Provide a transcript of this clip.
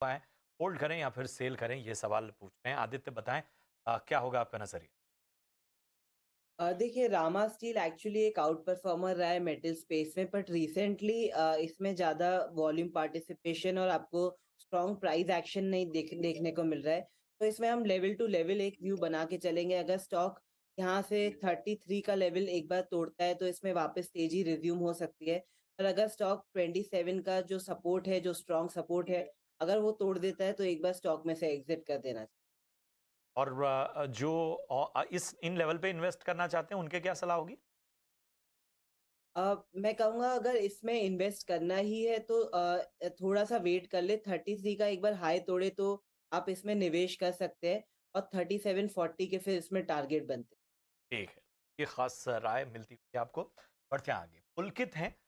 पाए होल्ड करें या फिर सेल करें ये सवाल पूछ रहे हैं आदित्य बताएं आ, क्या होगा आपका नजरिया देखिए रामा स्टील एक्चुअली एक आउट परफॉर्मर रहा है मेटल स्पेस में बट रिसेंटली इसमें ज्यादा वॉल्यूम पार्टिसिपेशन और आपको स्ट्रॉन्ग प्राइस एक्शन नहीं देख, देखने को मिल रहा है तो इसमें हम लेवल टू लेवल एक व्यू बना के चलेंगे अगर स्टॉक यहाँ से थर्टी थ्री का लेवल एक बार तोड़ता है तो इसमें वापस तेजी रिज्यूम हो सकती है और अगर स्टॉक ट्वेंटी सेवन का जो सपोर्ट है जो स्ट्रॉन्ग सपोर्ट है अगर वो तोड़ देता है तो एक बार स्टॉक में से एग्जिट कर देना और जो इस इन लेवल पे इन्वेस्ट करना चाहते हैं उनके क्या सलाह होगी मैं कहूँगा अगर इसमें इन्वेस्ट करना ही है तो uh, थोड़ा सा वेट कर ले थर्टी थ्री का एक बार हाई तोड़े तो आप इसमें निवेश कर सकते हैं और थर्टी सेवन फोर्टी के फिर इसमें टारगेट बनते ठीक है ये खास राय मिलती है आपको बढ़ते आगे पुलकित हैं